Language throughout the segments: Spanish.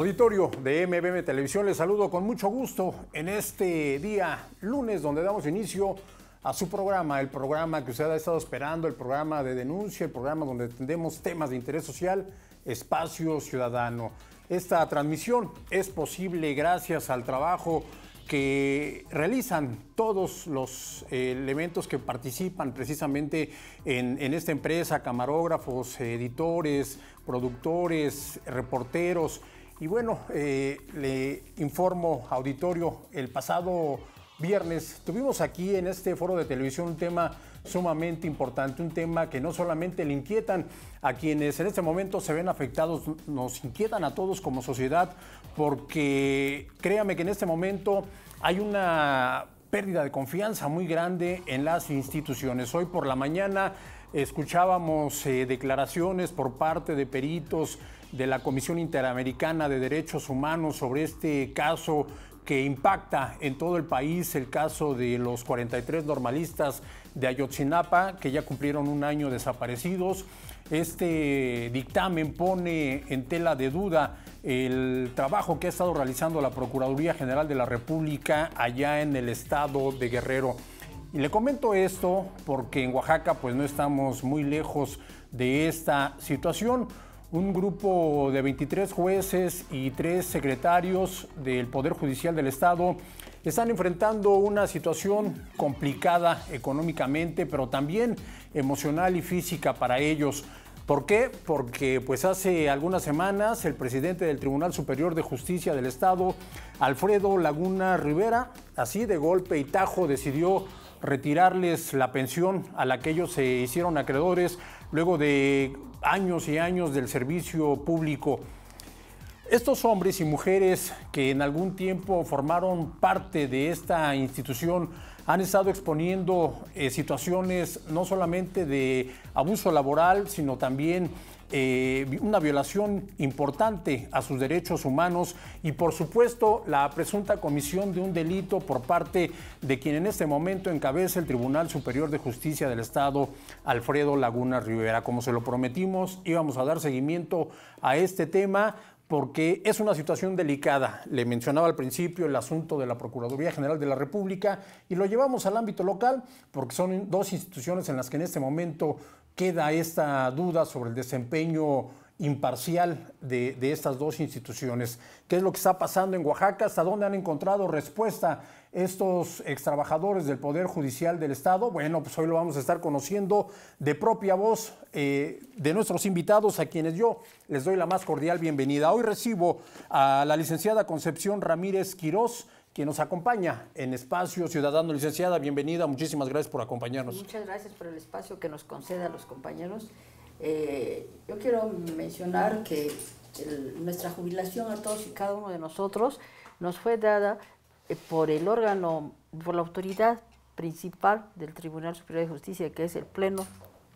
Auditorio de MBM Televisión, les saludo con mucho gusto en este día lunes donde damos inicio a su programa, el programa que usted ha estado esperando, el programa de denuncia, el programa donde entendemos temas de interés social, espacio ciudadano. Esta transmisión es posible gracias al trabajo que realizan todos los eh, elementos que participan precisamente en esta empresa, camarógrafos, editores, productores, reporteros, y bueno, eh, le informo, auditorio, el pasado viernes tuvimos aquí en este foro de televisión un tema sumamente importante, un tema que no solamente le inquietan a quienes en este momento se ven afectados, nos inquietan a todos como sociedad, porque créame que en este momento hay una pérdida de confianza muy grande en las instituciones. Hoy por la mañana escuchábamos eh, declaraciones por parte de peritos, de la Comisión Interamericana de Derechos Humanos sobre este caso que impacta en todo el país el caso de los 43 normalistas de Ayotzinapa, que ya cumplieron un año desaparecidos. Este dictamen pone en tela de duda el trabajo que ha estado realizando la Procuraduría General de la República allá en el estado de Guerrero. Y le comento esto porque en Oaxaca pues no estamos muy lejos de esta situación un grupo de 23 jueces y tres secretarios del Poder Judicial del Estado están enfrentando una situación complicada económicamente, pero también emocional y física para ellos. ¿Por qué? Porque pues hace algunas semanas el presidente del Tribunal Superior de Justicia del Estado, Alfredo Laguna Rivera, así de golpe y tajo decidió retirarles la pensión a la que ellos se hicieron acreedores luego de años y años del servicio público. Estos hombres y mujeres que en algún tiempo formaron parte de esta institución han estado exponiendo eh, situaciones no solamente de abuso laboral, sino también eh, una violación importante a sus derechos humanos y por supuesto la presunta comisión de un delito por parte de quien en este momento encabeza el Tribunal Superior de Justicia del Estado, Alfredo Laguna Rivera. Como se lo prometimos, íbamos a dar seguimiento a este tema porque es una situación delicada. Le mencionaba al principio el asunto de la Procuraduría General de la República y lo llevamos al ámbito local porque son dos instituciones en las que en este momento queda esta duda sobre el desempeño imparcial de, estas dos instituciones. ¿Qué es lo que está pasando en Oaxaca? ¿Hasta dónde han encontrado respuesta estos extrabajadores del Poder Judicial del Estado? Bueno, pues hoy lo vamos a estar conociendo de propia voz eh, de nuestros invitados, a quienes yo les doy la más cordial bienvenida. Hoy recibo a la licenciada Concepción Ramírez Quirós quien nos acompaña en Espacio Ciudadano. Licenciada, bienvenida, muchísimas gracias por acompañarnos. Muchas gracias por el espacio que nos concede a los compañeros. Eh, yo quiero mencionar que nuestra jubilación a todos y cada uno de nosotros nos fue dada eh, por el órgano, por la autoridad principal del Tribunal Superior de Justicia, que es el Pleno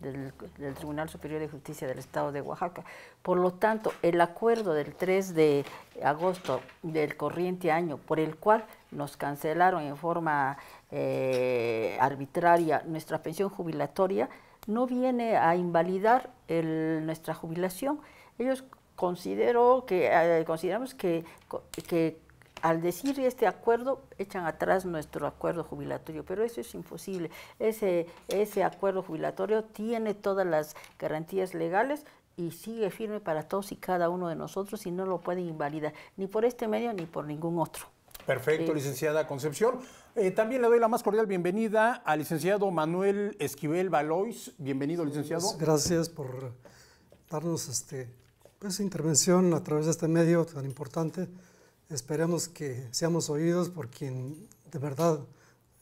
del, Tribunal Superior de Justicia del Estado de Oaxaca. Por lo tanto, el acuerdo del 3 de agosto del corriente año, por el cual nos cancelaron en forma eh, arbitraria nuestra pensión jubilatoria, no viene a invalidar nuestra jubilación. Ellos considero que, eh, consideramos que, que al decir este acuerdo, echan atrás nuestro acuerdo jubilatorio, pero eso es imposible. Ese, acuerdo jubilatorio tiene todas las garantías legales y sigue firme para todos y cada uno de nosotros y no lo pueden invalidar, ni por este medio ni por ningún otro. Perfecto, licenciada Concepción. Eh, también le doy la más cordial bienvenida al licenciado Manuel Esquivel Valois. Bienvenido, licenciado. Pues, gracias por darnos este, pues, intervención a través de este medio tan importante Esperemos que seamos oídos por quien de verdad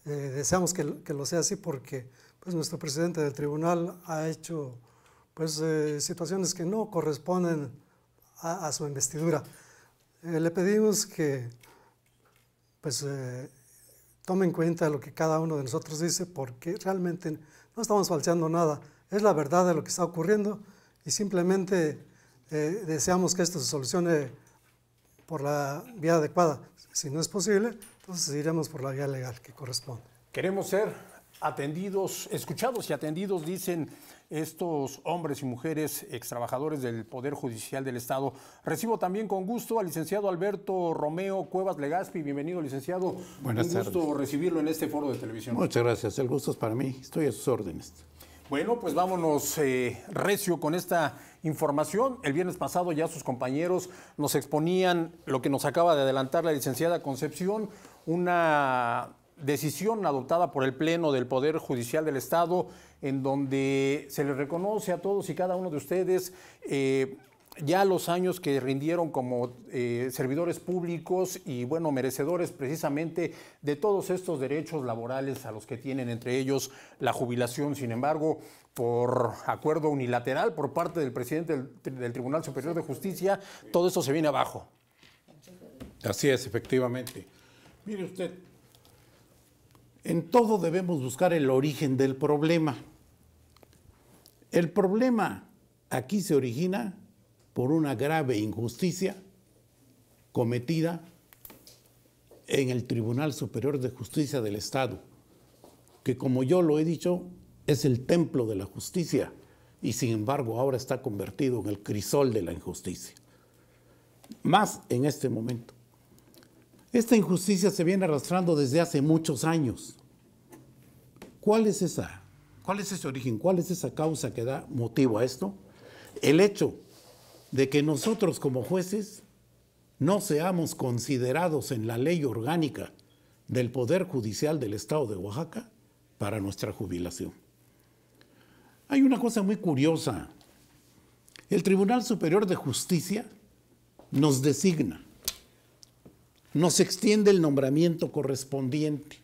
eh, deseamos que, que, lo sea así, porque pues, nuestro presidente del tribunal ha hecho pues, eh, situaciones que no corresponden a, su investidura. Eh, le pedimos que pues, tome en cuenta lo que cada uno de nosotros dice, porque realmente no estamos falseando nada, es la verdad de lo que está ocurriendo y simplemente deseamos que esto se solucione por la vía adecuada. Si no es posible, entonces iremos por la vía legal que corresponde. Queremos ser atendidos, escuchados y atendidos, dicen estos hombres y mujeres extrabajadores del Poder Judicial del Estado. Recibo también con gusto al licenciado Alberto Romeo Cuevas Legaspi. Bienvenido, licenciado. Buenas Un gusto recibirlo en este foro de televisión. Muchas gracias. El gusto es para mí. Estoy a sus órdenes. Bueno, pues vámonos eh, recio con esta información. El viernes pasado ya sus compañeros nos exponían lo que nos acaba de adelantar la licenciada Concepción, una decisión adoptada por el Pleno del Poder Judicial del Estado, en donde se le reconoce a todos y cada uno de ustedes eh, ya los años que rindieron como eh, servidores públicos y bueno, merecedores precisamente de todos estos derechos laborales a los que tienen entre ellos la jubilación. Sin embargo, por acuerdo unilateral por parte del presidente del, Tribunal Superior de Justicia, todo eso se viene abajo. Así es, efectivamente. Mire usted, en todo debemos buscar el origen del problema. El problema aquí se origina por una grave injusticia cometida en el Tribunal Superior de Justicia del Estado, que como yo lo he dicho, es el templo de la justicia y sin embargo ahora está convertido en el crisol de la injusticia. Más en este momento. Esta injusticia se viene arrastrando desde hace muchos años. ¿Cuál es esa? ¿Cuál es ese origen? ¿Cuál es esa causa que da motivo a esto? El hecho de que nosotros como jueces no seamos considerados en la ley orgánica del Poder Judicial del Estado de Oaxaca para nuestra jubilación. Hay una cosa muy curiosa. El Tribunal Superior de Justicia nos designa, nos extiende el nombramiento correspondiente,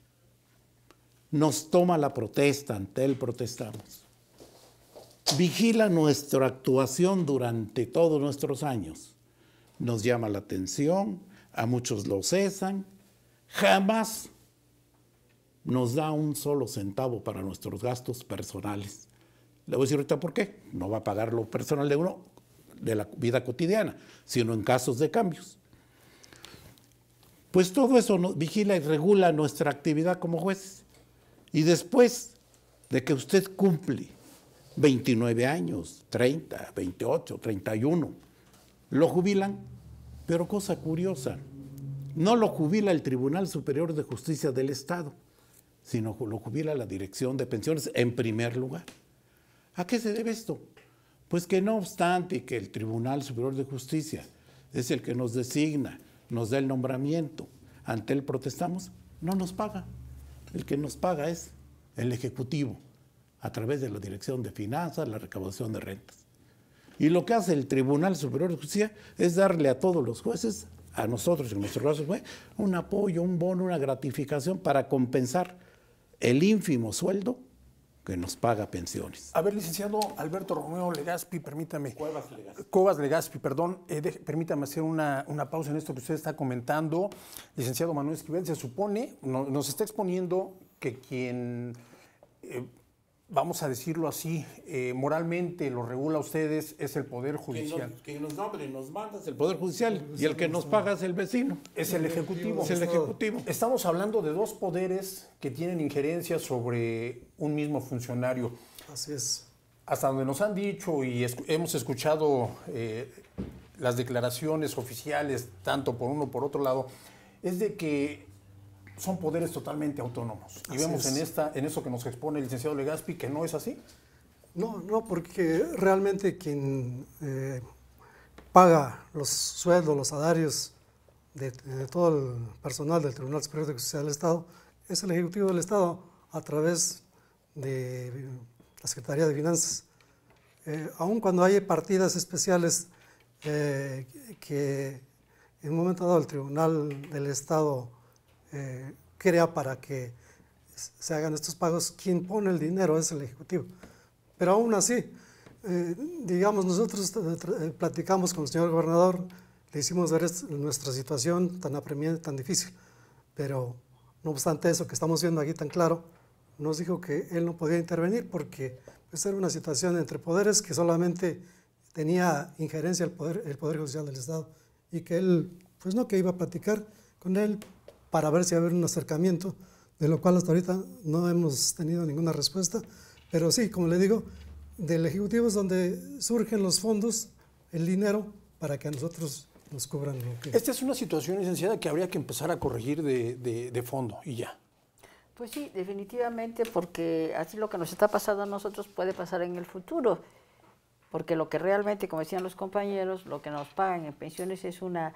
nos toma la protesta, ante él protestamos vigila nuestra actuación durante todos nuestros años. Nos llama la atención, a muchos lo cesan, jamás nos da un solo centavo para nuestros gastos personales. Le voy a decir ahorita por qué. No va a pagar lo personal de uno de la vida cotidiana, sino en casos de cambios. Pues todo eso nos vigila y regula nuestra actividad como jueces. Y después de que usted cumple 29 años, 30, 28, 31. Lo jubilan, pero cosa curiosa, no lo jubila el Tribunal Superior de Justicia del Estado, sino lo jubila la Dirección de Pensiones en primer lugar. ¿A qué se debe esto? Pues que no obstante que el Tribunal Superior de Justicia es el que nos designa, nos da el nombramiento, ante él protestamos, no nos paga. El que nos paga es el Ejecutivo a través de la Dirección de Finanzas, la recaudación de rentas. Y lo que hace el Tribunal Superior de Justicia es darle a todos los jueces, a nosotros en nuestro caso fue, un apoyo, un bono, una gratificación para compensar el ínfimo sueldo que nos paga pensiones. A ver, licenciado Alberto Romeo Legaspi, permítame. Cuevas Legaspi. Legaspi, perdón. Eh, permítame hacer una, una, pausa en esto que usted está comentando. Licenciado Manuel Esquivel, se supone, nos está exponiendo que quien eh, vamos a decirlo así, eh, moralmente lo regula ustedes es el Poder Judicial. Que nos, que nos nombre, nos manda es el Poder Judicial y el que nos paga es el vecino. Es el Ejecutivo. Es el Ejecutivo. Estamos hablando de dos poderes que tienen injerencia sobre un mismo funcionario. Así es. Hasta donde nos han dicho y hemos escuchado eh, las declaraciones oficiales, tanto por uno por otro lado, es de que son poderes totalmente autónomos. Y vemos en, esta, en eso que nos expone el licenciado Legaspi que no es así. No, no, porque realmente quien eh, paga los sueldos, los salarios de, todo el personal del Tribunal Superior de Justicia del Estado es el Ejecutivo del Estado a través de la Secretaría de Finanzas. Eh, aun cuando hay partidas especiales eh, que en un momento dado el Tribunal del Estado eh, crea para que se hagan estos pagos, quien pone el dinero es el Ejecutivo. Pero aún así, eh, digamos, nosotros eh, platicamos con el señor gobernador, le hicimos ver nuestra situación tan apremiante, tan difícil, pero no obstante eso que estamos viendo aquí tan claro, nos dijo que él no podía intervenir porque pues, era una situación entre poderes que solamente tenía injerencia el poder, el poder Judicial del Estado y que él, pues no, que iba a platicar con él, para ver si va a haber un acercamiento, de lo cual hasta ahorita no hemos tenido ninguna respuesta. Pero sí, como le digo, del Ejecutivo es donde surgen los fondos, el dinero, para que nosotros nos cubran lo que... Esta es una situación, licenciada, que habría que empezar a corregir de fondo y ya. Pues sí, definitivamente, porque así lo que nos está pasando a nosotros puede pasar en el futuro, porque lo que realmente, como decían los compañeros, lo que nos pagan en pensiones es una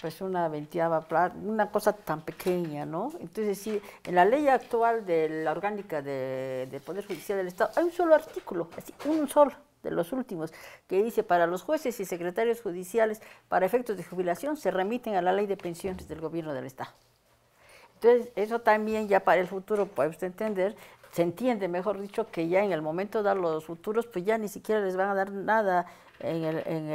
pues una veintiava una cosa tan pequeña, ¿no? Entonces, sí, en la ley actual de la orgánica del de Poder Judicial del Estado hay un solo artículo, así, un solo de los últimos, que dice para los jueces y secretarios judiciales, para efectos de jubilación, se remiten a la ley de pensiones del gobierno del Estado. Entonces, eso también ya para el futuro, puede usted entender, se entiende, mejor dicho, que ya en el momento de dar los futuros, pues ya ni siquiera les van a dar nada en el, en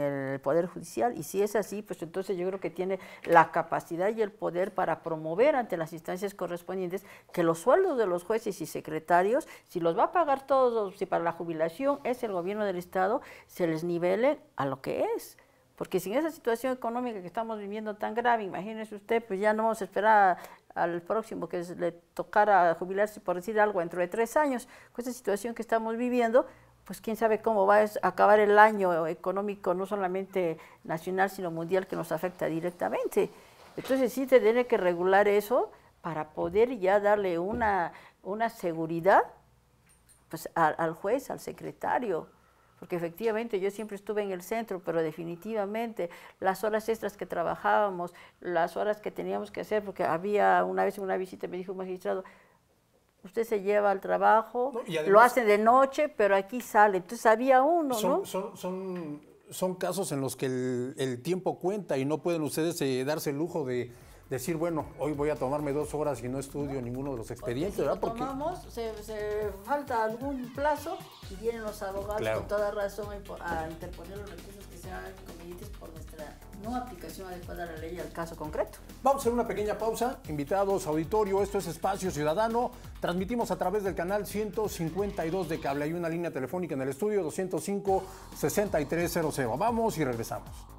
el, Poder Judicial. Y si es así, pues entonces yo creo que tiene la capacidad y el poder para promover ante las instancias correspondientes que los sueldos de los jueces y secretarios, si los va a pagar todos, si para la jubilación es el gobierno del Estado, se les nivele a lo que es. Porque sin esa situación económica que estamos viviendo tan grave, imagínese usted, pues ya no vamos a esperar al próximo que le tocara jubilarse, por decir algo, dentro de tres años, con esta situación que estamos viviendo, pues quién sabe cómo va a acabar el año económico, no solamente nacional, sino mundial, que nos afecta directamente. Entonces sí se tiene que regular eso para poder ya darle una, seguridad pues, al juez, al secretario porque efectivamente yo siempre estuve en el centro, pero definitivamente las horas extras que trabajábamos, las horas que teníamos que hacer, porque había una vez en una visita me dijo un magistrado, usted se lleva al trabajo, lo hacen de noche, pero aquí sale, entonces había uno, ¿no? Son, son, casos en los que el, tiempo cuenta y no pueden ustedes eh, darse el lujo de decir, bueno, hoy voy a tomarme dos horas y no estudio ninguno de los expedientes, Porque ¿verdad? tomamos, se, falta algún plazo y vienen los abogados con toda razón a interponer los recursos que sean convenientes por nuestra no aplicación adecuada a la ley al caso concreto. Vamos a hacer una pequeña pausa. Invitados, auditorio, esto es Espacio Ciudadano. Transmitimos a través del canal 152 de cable. Hay una línea telefónica en el estudio 205-6300. Vamos y regresamos.